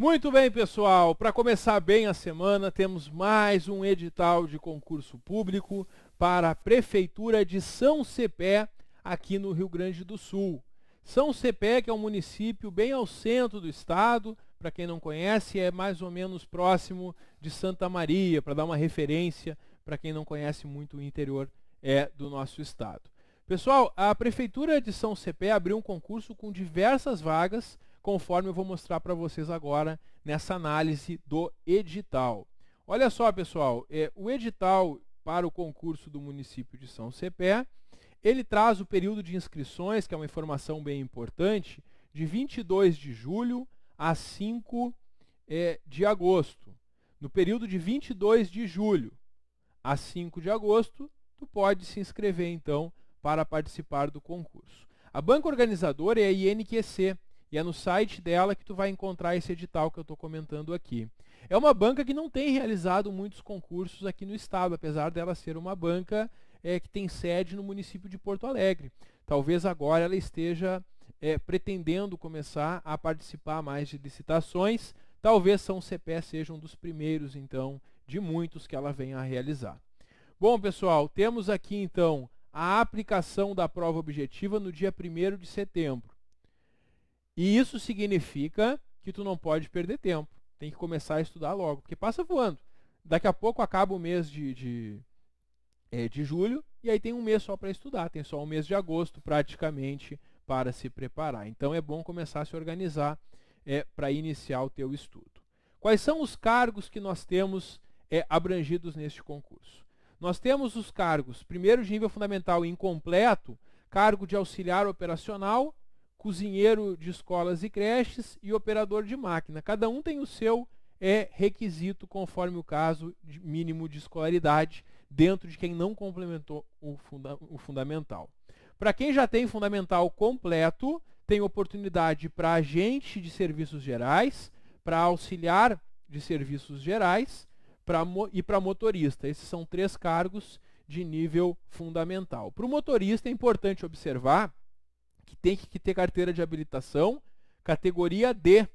Muito bem, pessoal. Para começar bem a semana, temos mais um edital de concurso público para a Prefeitura de São Cepé, aqui no Rio Grande do Sul. São Cepé, que é um município bem ao centro do estado, para quem não conhece, é mais ou menos próximo de Santa Maria, para dar uma referência para quem não conhece muito o interior é do nosso estado. Pessoal, a Prefeitura de São Cepé abriu um concurso com diversas vagas conforme eu vou mostrar para vocês agora nessa análise do edital. Olha só, pessoal, é, o edital para o concurso do município de São Cepé, ele traz o período de inscrições, que é uma informação bem importante, de 22 de julho a 5 é, de agosto. No período de 22 de julho a 5 de agosto, tu pode se inscrever, então, para participar do concurso. A banca organizadora é a INQC, e é no site dela que tu vai encontrar esse edital que eu estou comentando aqui. É uma banca que não tem realizado muitos concursos aqui no estado, apesar dela ser uma banca é, que tem sede no município de Porto Alegre. Talvez agora ela esteja é, pretendendo começar a participar mais de licitações. Talvez São Cepé seja um dos primeiros, então, de muitos que ela venha a realizar. Bom, pessoal, temos aqui então a aplicação da prova objetiva no dia 1 de setembro. E isso significa que tu não pode perder tempo. Tem que começar a estudar logo, porque passa voando. Daqui a pouco acaba o mês de, de, é, de julho e aí tem um mês só para estudar. Tem só um mês de agosto praticamente para se preparar. Então é bom começar a se organizar é, para iniciar o teu estudo. Quais são os cargos que nós temos é, abrangidos neste concurso? Nós temos os cargos, primeiro de nível fundamental incompleto, cargo de auxiliar operacional, cozinheiro de escolas e creches e operador de máquina. Cada um tem o seu é, requisito conforme o caso de mínimo de escolaridade dentro de quem não complementou o, funda o fundamental. Para quem já tem fundamental completo, tem oportunidade para agente de serviços gerais, para auxiliar de serviços gerais pra, e para motorista. Esses são três cargos de nível fundamental. Para o motorista é importante observar que tem que ter carteira de habilitação. Categoria D,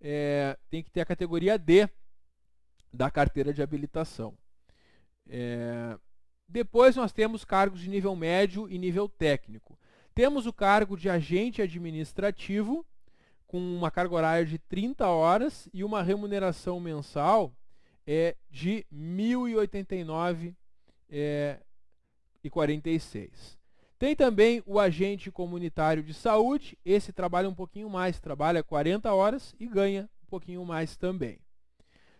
é, tem que ter a categoria D da carteira de habilitação. É, depois nós temos cargos de nível médio e nível técnico. Temos o cargo de agente administrativo, com uma carga horária de 30 horas e uma remuneração mensal é, de R$ 1.089,46. É, tem também o agente comunitário de saúde, esse trabalha um pouquinho mais, trabalha 40 horas e ganha um pouquinho mais também.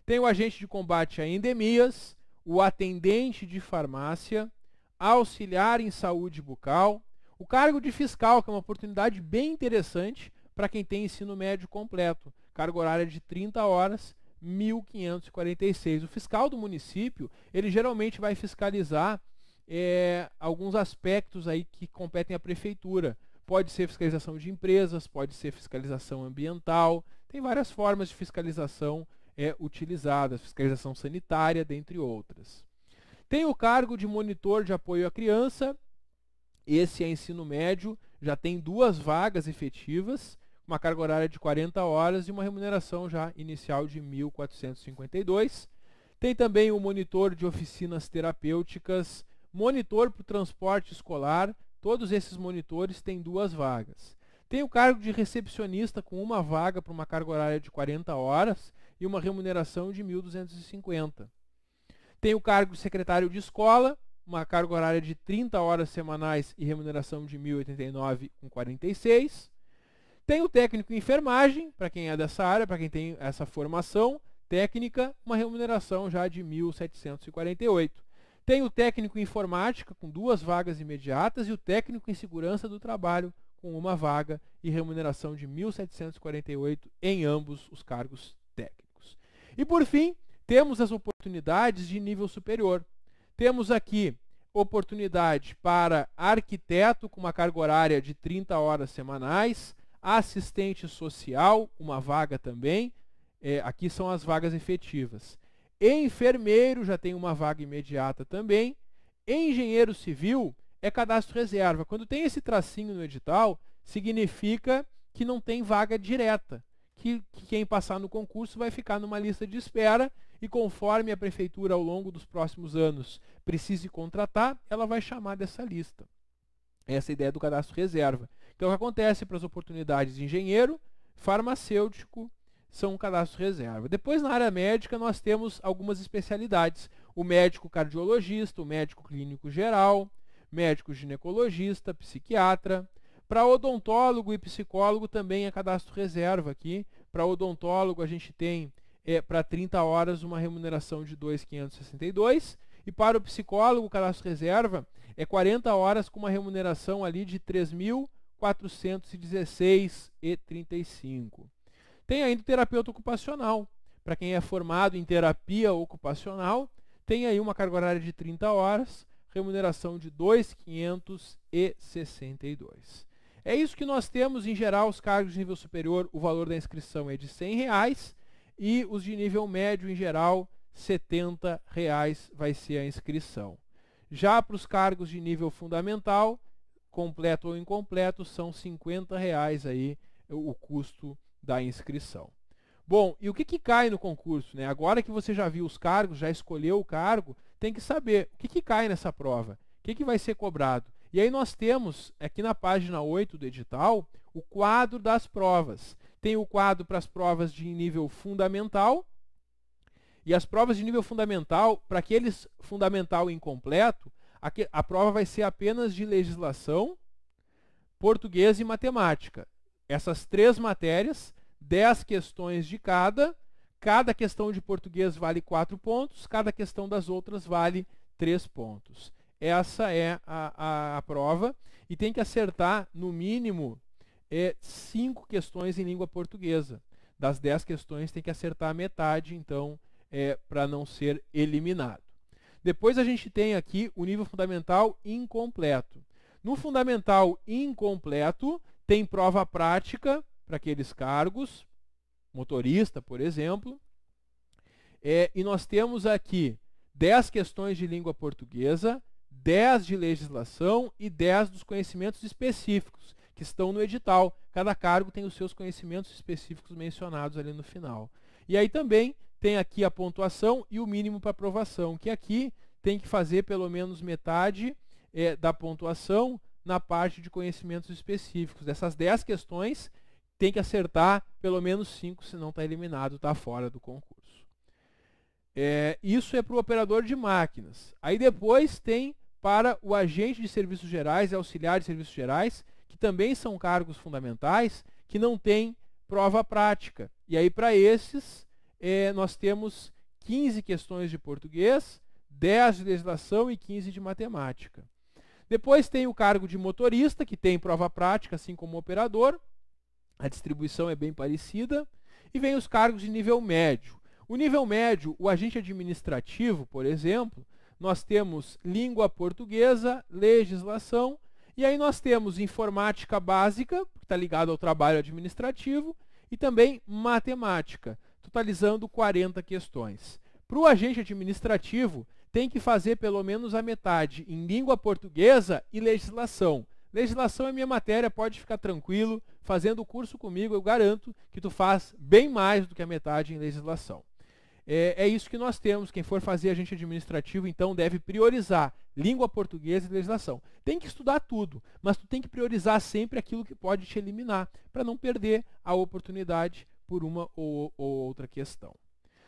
Tem o agente de combate a endemias, o atendente de farmácia, auxiliar em saúde bucal, o cargo de fiscal, que é uma oportunidade bem interessante para quem tem ensino médio completo. cargo horário é de 30 horas, 1.546. O fiscal do município, ele geralmente vai fiscalizar é, alguns aspectos aí que competem à prefeitura. Pode ser fiscalização de empresas, pode ser fiscalização ambiental, tem várias formas de fiscalização é, utilizadas, fiscalização sanitária, dentre outras. Tem o cargo de monitor de apoio à criança, esse é ensino médio, já tem duas vagas efetivas, uma carga horária de 40 horas e uma remuneração já inicial de 1.452. Tem também o monitor de oficinas terapêuticas, Monitor para o transporte escolar, todos esses monitores têm duas vagas. Tem o cargo de recepcionista com uma vaga para uma carga horária de 40 horas e uma remuneração de 1.250. Tem o cargo de secretário de escola, uma carga horária de 30 horas semanais e remuneração de 1.089,46. Tem o técnico em enfermagem, para quem é dessa área, para quem tem essa formação técnica, uma remuneração já de 1.748. Tem o técnico em informática, com duas vagas imediatas, e o técnico em segurança do trabalho, com uma vaga e remuneração de 1.748 em ambos os cargos técnicos. E por fim, temos as oportunidades de nível superior. Temos aqui oportunidade para arquiteto com uma carga horária de 30 horas semanais, assistente social, uma vaga também. É, aqui são as vagas efetivas. Enfermeiro já tem uma vaga imediata também. Engenheiro civil é cadastro reserva. Quando tem esse tracinho no edital, significa que não tem vaga direta, que, que quem passar no concurso vai ficar numa lista de espera e conforme a prefeitura ao longo dos próximos anos precise contratar, ela vai chamar dessa lista. Essa é a ideia do cadastro reserva. Então, o que acontece para as oportunidades de engenheiro, farmacêutico, são um cadastro reserva. Depois, na área médica, nós temos algumas especialidades. O médico cardiologista, o médico clínico geral, médico ginecologista, psiquiatra. Para odontólogo e psicólogo também é cadastro reserva aqui. Para odontólogo a gente tem é, para 30 horas uma remuneração de 2.562 e para o psicólogo o cadastro reserva é 40 horas com uma remuneração ali de 3.416,35. Tem ainda o terapeuta ocupacional. Para quem é formado em terapia ocupacional, tem aí uma carga horária de 30 horas, remuneração de 2.562. É isso que nós temos em geral os cargos de nível superior, o valor da inscrição é de R$ reais e os de nível médio em geral R$ reais vai ser a inscrição. Já para os cargos de nível fundamental, completo ou incompleto, são R$ reais aí o custo da inscrição. Bom, e o que, que cai no concurso? Né? Agora que você já viu os cargos, já escolheu o cargo, tem que saber o que, que cai nessa prova, o que, que vai ser cobrado. E aí nós temos, aqui na página 8 do edital, o quadro das provas. Tem o quadro para as provas de nível fundamental, e as provas de nível fundamental, para aqueles fundamental incompleto, a, a prova vai ser apenas de legislação, português e matemática essas três matérias, dez questões de cada. Cada questão de português vale quatro pontos, cada questão das outras vale três pontos. Essa é a, a, a prova. E tem que acertar, no mínimo, é, cinco questões em língua portuguesa. Das dez questões, tem que acertar a metade, então, é, para não ser eliminado. Depois a gente tem aqui o nível fundamental incompleto. No fundamental incompleto, tem prova prática para aqueles cargos, motorista, por exemplo. É, e nós temos aqui 10 questões de língua portuguesa, 10 de legislação e 10 dos conhecimentos específicos que estão no edital. Cada cargo tem os seus conhecimentos específicos mencionados ali no final. E aí também tem aqui a pontuação e o mínimo para aprovação, que aqui tem que fazer pelo menos metade é, da pontuação na parte de conhecimentos específicos. Dessas 10 questões, tem que acertar pelo menos 5, senão está eliminado, está fora do concurso. É, isso é para o operador de máquinas. Aí depois tem para o agente de serviços gerais e é auxiliar de serviços gerais, que também são cargos fundamentais, que não tem prova prática. E aí para esses, é, nós temos 15 questões de português, 10 de legislação e 15 de matemática. Depois tem o cargo de motorista, que tem prova prática, assim como operador. A distribuição é bem parecida. E vem os cargos de nível médio. O nível médio, o agente administrativo, por exemplo, nós temos língua portuguesa, legislação, e aí nós temos informática básica, que está ligada ao trabalho administrativo, e também matemática, totalizando 40 questões. Para o agente administrativo, tem que fazer pelo menos a metade em língua portuguesa e legislação. Legislação é minha matéria, pode ficar tranquilo. Fazendo o curso comigo, eu garanto que tu faz bem mais do que a metade em legislação. É, é, isso que nós temos. Quem for fazer agente administrativo, então, deve priorizar língua portuguesa e legislação. Tem que estudar tudo, mas tu tem que priorizar sempre aquilo que pode te eliminar, para não perder a oportunidade por uma ou, ou outra questão.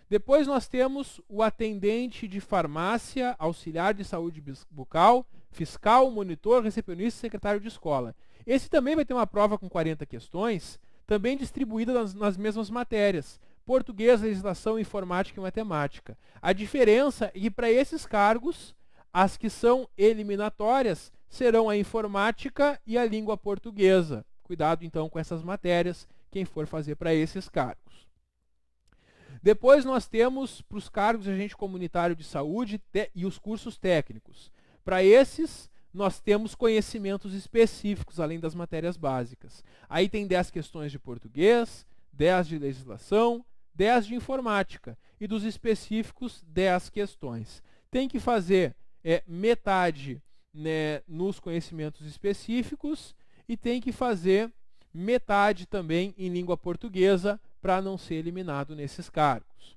Depois nós temos o atendente de farmácia, auxiliar de saúde bucal, fiscal, monitor, recepcionista, secretário de escola. Esse também vai ter uma prova com 40 questões, também distribuída nas, nas mesmas matérias. Português, legislação, informática e matemática. A diferença é que para esses cargos, as que são eliminatórias serão a informática e a língua portuguesa. Cuidado então com essas matérias, quem for fazer para esses cargos. Depois nós temos para os cargos de agente comunitário de saúde e os cursos técnicos. Para esses, nós temos conhecimentos específicos, além das matérias básicas. Aí tem 10 questões de português, 10 de legislação, 10 de informática. E dos específicos, 10 questões. Tem que fazer é, metade né, nos conhecimentos específicos e tem que fazer metade também em língua portuguesa para não ser eliminado nesses cargos.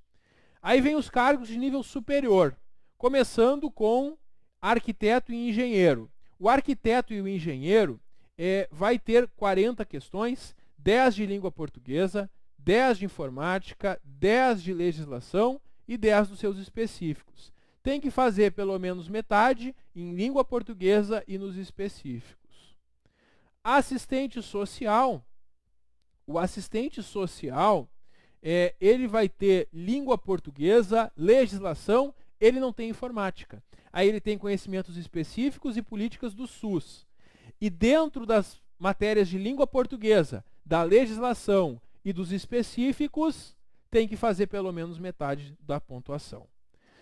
Aí vem os cargos de nível superior, começando com arquiteto e engenheiro. O arquiteto e o engenheiro é, vai ter 40 questões, 10 de língua portuguesa, 10 de informática, 10 de legislação e 10 dos seus específicos. Tem que fazer pelo menos metade em língua portuguesa e nos específicos. Assistente social o assistente social, é, ele vai ter língua portuguesa, legislação, ele não tem informática. Aí ele tem conhecimentos específicos e políticas do SUS. E dentro das matérias de língua portuguesa, da legislação e dos específicos, tem que fazer pelo menos metade da pontuação.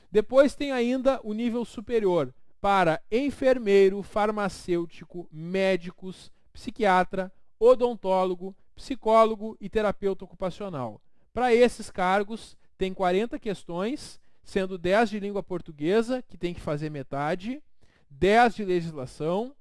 Depois tem ainda o nível superior para enfermeiro, farmacêutico, médicos, psiquiatra, odontólogo, psicólogo e terapeuta ocupacional. Para esses cargos, tem 40 questões, sendo 10 de língua portuguesa, que tem que fazer metade, 10 de legislação,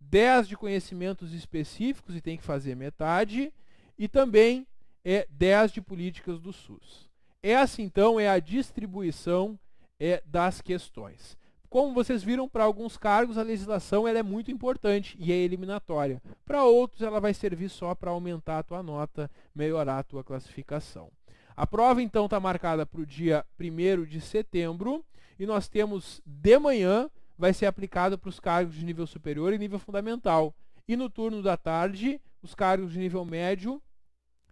10 de conhecimentos específicos e tem que fazer metade, e também é 10 de políticas do SUS. Essa, então, é a distribuição é, das questões. Como vocês viram, para alguns cargos a legislação ela é muito importante e é eliminatória. Para outros, ela vai servir só para aumentar a tua nota, melhorar a tua classificação. A prova, então, está marcada para o dia 1 de setembro e nós temos de manhã, vai ser aplicada para os cargos de nível superior e nível fundamental. E no turno da tarde, os cargos de nível médio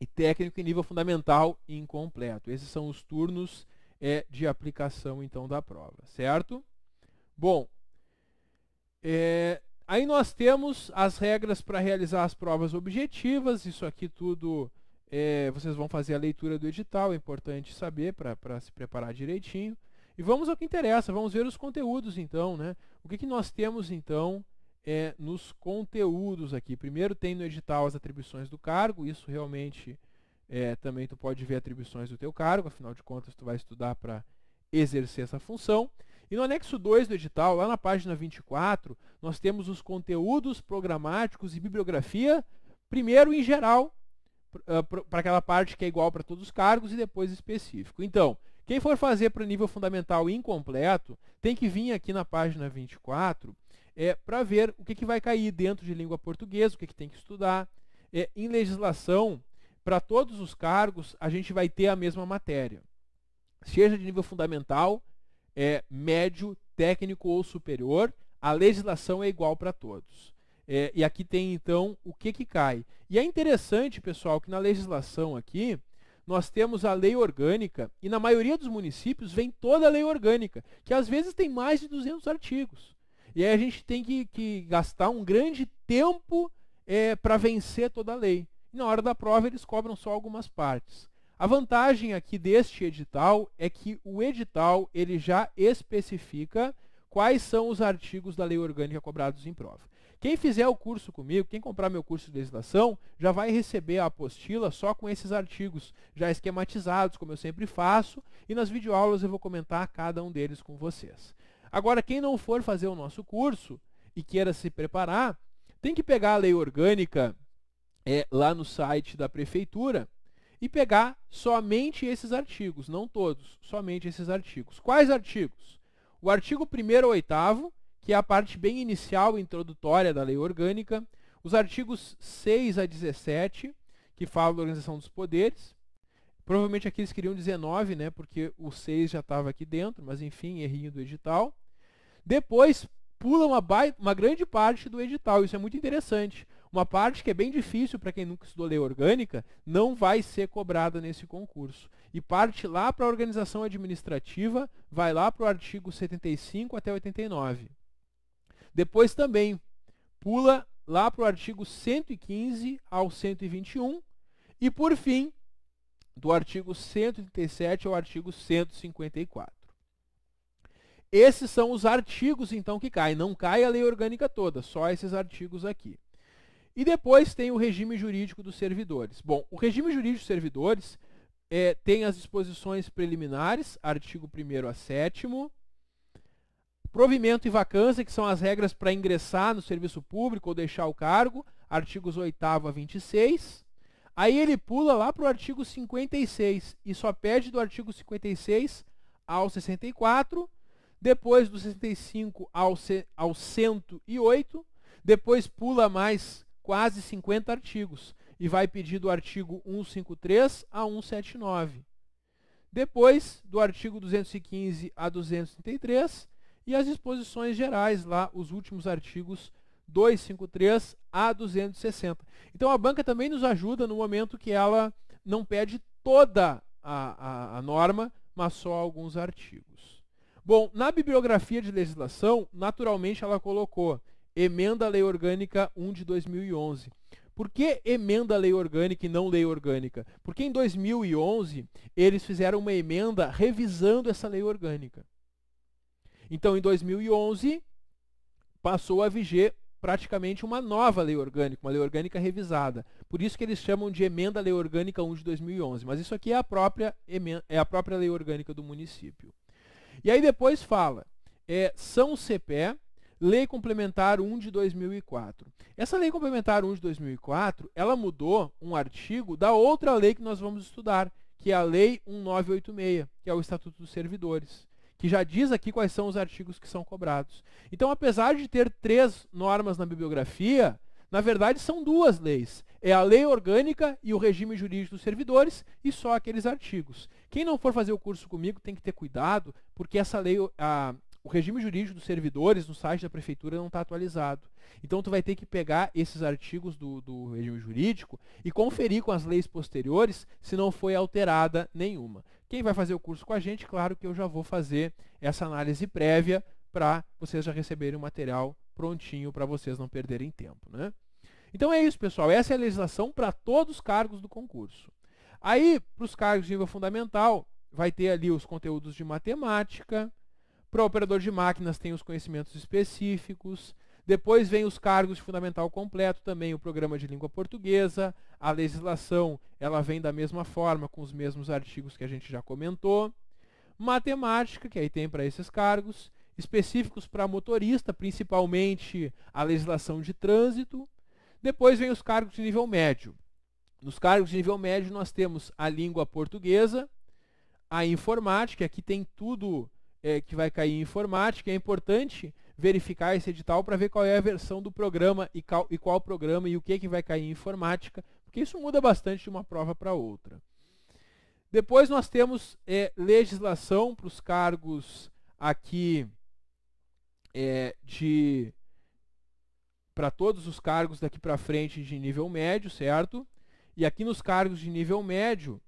e técnico e nível fundamental incompleto. Esses são os turnos é, de aplicação então da prova, certo? Bom, é, aí nós temos as regras para realizar as provas objetivas, isso aqui tudo é, vocês vão fazer a leitura do edital, é importante saber para se preparar direitinho. E vamos ao que interessa, vamos ver os conteúdos então, né? O que, que nós temos então é, nos conteúdos aqui? Primeiro tem no edital as atribuições do cargo, isso realmente é, também tu pode ver atribuições do teu cargo, afinal de contas tu vai estudar para exercer essa função. E no anexo 2 do edital, lá na página 24, nós temos os conteúdos programáticos e bibliografia, primeiro em geral, para ah, aquela parte que é igual para todos os cargos e depois específico. Então, quem for fazer para o nível fundamental incompleto, tem que vir aqui na página 24 é, para ver o que, que vai cair dentro de língua portuguesa, o que, que tem que estudar. É, em legislação, para todos os cargos, a gente vai ter a mesma matéria. Seja de nível fundamental, é, médio, técnico ou superior, a legislação é igual para todos. É, e aqui tem então o que, que cai. E é interessante, pessoal, que na legislação aqui nós temos a lei orgânica e na maioria dos municípios vem toda a lei orgânica, que às vezes tem mais de 200 artigos. E aí a gente tem que, que gastar um grande tempo é, para vencer toda a lei. E na hora da prova eles cobram só algumas partes. A vantagem aqui deste edital é que o edital ele já especifica quais são os artigos da lei orgânica cobrados em prova. Quem fizer o curso comigo, quem comprar meu curso de legislação, já vai receber a apostila só com esses artigos já esquematizados, como eu sempre faço, e nas videoaulas eu vou comentar cada um deles com vocês. Agora, quem não for fazer o nosso curso e queira se preparar, tem que pegar a lei orgânica é, lá no site da prefeitura, e pegar somente esses artigos, não todos, somente esses artigos. Quais artigos? O artigo 1 ou 8 que é a parte bem inicial introdutória da lei orgânica, os artigos 6 a 17, que falam da organização dos poderes, provavelmente aqui eles queriam 19, né, porque o 6 já estava aqui dentro, mas enfim, errinho do edital. Depois, pula uma, uma grande parte do edital, isso é muito interessante, uma parte que é bem difícil para quem nunca estudou lei orgânica não vai ser cobrada nesse concurso. E parte lá para a organização administrativa, vai lá para o artigo 75 até 89. Depois também pula lá para o artigo 115 ao 121 e por fim do artigo 137 ao artigo 154. Esses são os artigos, então, que caem. Não cai a lei orgânica toda, só esses artigos aqui. E depois tem o regime jurídico dos servidores. Bom, o regime jurídico dos servidores é, tem as disposições preliminares, artigo 1 a 7 Provimento e vacância, que são as regras para ingressar no serviço público ou deixar o cargo, artigos 8 a 26. Aí ele pula lá para o artigo 56 e só pede do artigo 56 ao 64, depois do 65 ao, ao 108, depois pula mais quase 50 artigos e vai pedir do artigo 153 a 179. Depois, do artigo 215 a 233 e as disposições gerais lá, os últimos artigos 253 a 260. Então a banca também nos ajuda no momento que ela não pede toda a, a, a norma, mas só alguns artigos. Bom, na bibliografia de legislação, naturalmente ela colocou Emenda à Lei Orgânica 1 de 2011. Por que emenda à lei orgânica e não lei orgânica? Porque em 2011 eles fizeram uma emenda revisando essa lei orgânica. Então, em 2011 passou a viger praticamente uma nova lei orgânica, uma lei orgânica revisada. Por isso que eles chamam de emenda à lei orgânica 1 de 2011. Mas isso aqui é a própria é a própria lei orgânica do município. E aí depois fala é, São CPE Lei Complementar 1 de 2004. Essa Lei Complementar 1 de 2004, ela mudou um artigo da outra lei que nós vamos estudar, que é a Lei 1986, que é o Estatuto dos Servidores, que já diz aqui quais são os artigos que são cobrados. Então, apesar de ter três normas na bibliografia, na verdade são duas leis. É a lei orgânica e o regime jurídico dos servidores e só aqueles artigos. Quem não for fazer o curso comigo tem que ter cuidado, porque essa lei, a, o regime jurídico dos servidores no site da prefeitura não está atualizado. Então tu vai ter que pegar esses artigos do, do, regime jurídico e conferir com as leis posteriores se não foi alterada nenhuma. Quem vai fazer o curso com a gente, claro que eu já vou fazer essa análise prévia para vocês já receberem o material prontinho para vocês não perderem tempo. Né? Então é isso, pessoal. Essa é a legislação para todos os cargos do concurso. Aí, para os cargos de nível fundamental, vai ter ali os conteúdos de matemática, para o operador de máquinas tem os conhecimentos específicos. Depois vem os cargos de fundamental completo, também o programa de língua portuguesa. A legislação, ela vem da mesma forma, com os mesmos artigos que a gente já comentou. Matemática, que aí tem para esses cargos. Específicos para motorista, principalmente a legislação de trânsito. Depois vem os cargos de nível médio. Nos cargos de nível médio nós temos a língua portuguesa, a informática, que tem tudo é, que vai cair em informática, é importante verificar esse edital para ver qual é a versão do programa e, qual e qual programa e o que, que vai cair em informática, porque isso muda bastante de uma prova para outra. Depois nós temos é, legislação para os cargos aqui é, de para todos os cargos daqui para frente de nível médio, certo? E aqui nos cargos de nível médio,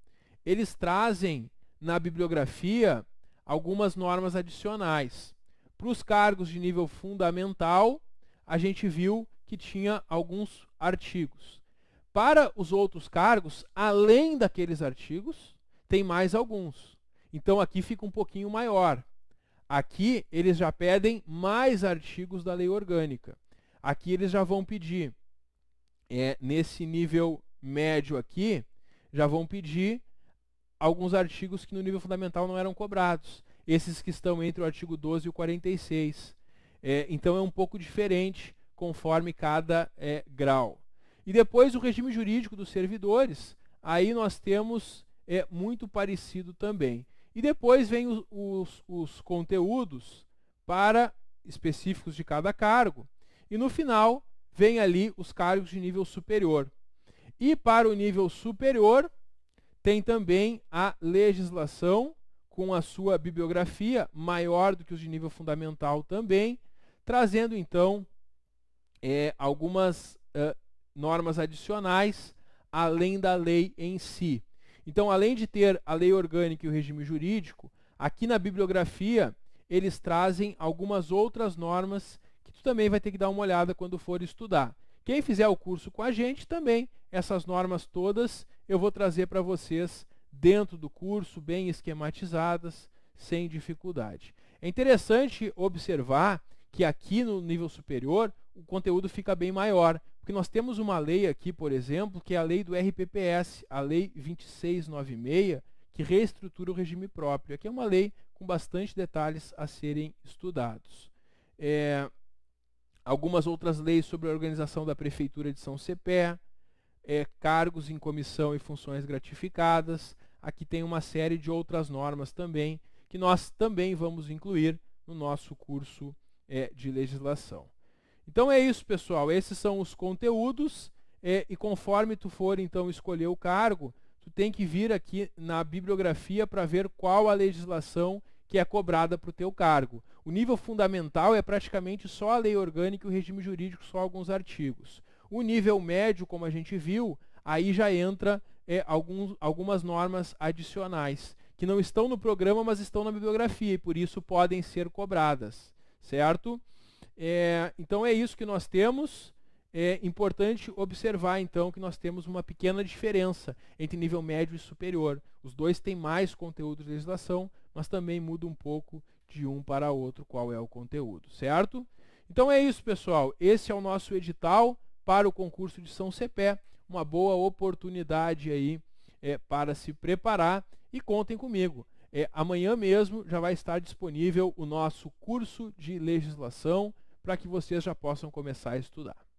eles trazem na bibliografia algumas normas adicionais. Para os cargos de nível fundamental, a gente viu que tinha alguns artigos. Para os outros cargos, além daqueles artigos, tem mais alguns. Então aqui fica um pouquinho maior. Aqui eles já pedem mais artigos da lei orgânica. Aqui eles já vão pedir, é, nesse nível médio aqui, já vão pedir alguns artigos que no nível fundamental não eram cobrados, esses que estão entre o artigo 12 e o 46. É, então é um pouco diferente conforme cada é, grau. E depois o regime jurídico dos servidores, aí nós temos é, muito parecido também. E depois vem os, os, os conteúdos para específicos de cada cargo. E no final vem ali os cargos de nível superior. E para o nível superior, tem também a legislação, com a sua bibliografia, maior do que os de nível fundamental também, trazendo então é, algumas normas adicionais além da lei em si. Então, além de ter a lei orgânica e o regime jurídico, aqui na bibliografia eles trazem algumas outras normas que tu também vai ter que dar uma olhada quando for estudar. Quem fizer o curso com a gente também, essas normas todas eu vou trazer para vocês dentro do curso, bem esquematizadas, sem dificuldade. É interessante observar que aqui no nível superior o conteúdo fica bem maior, porque nós temos uma lei aqui, por exemplo, que é a lei do RPPS, a lei 2696, que reestrutura o regime próprio. Aqui é uma lei com bastante detalhes a serem estudados. É, algumas outras leis sobre a organização da Prefeitura de São Cepé, é, cargos em comissão e funções gratificadas. Aqui tem uma série de outras normas também, que nós também vamos incluir no nosso curso é, de legislação. Então é isso, pessoal. Esses são os conteúdos. É, e conforme tu for, então, escolher o cargo, tu tem que vir aqui na bibliografia para ver qual a legislação que é cobrada para o teu cargo. O nível fundamental é praticamente só a lei orgânica e o regime jurídico, só alguns artigos. O nível médio, como a gente viu, aí já entra é, alguns, algumas normas adicionais, que não estão no programa, mas estão na bibliografia, e por isso podem ser cobradas, certo? É, então é isso que nós temos. É importante observar, então, que nós temos uma pequena diferença entre nível médio e superior. Os dois têm mais conteúdo de legislação, mas também muda um pouco de um para outro qual é o conteúdo, certo? Então é isso, pessoal. Esse é o nosso edital para o concurso de São Cepé. Uma boa oportunidade aí é, para se preparar e contem comigo. É, amanhã mesmo já vai estar disponível o nosso curso de legislação para que vocês já possam começar a estudar.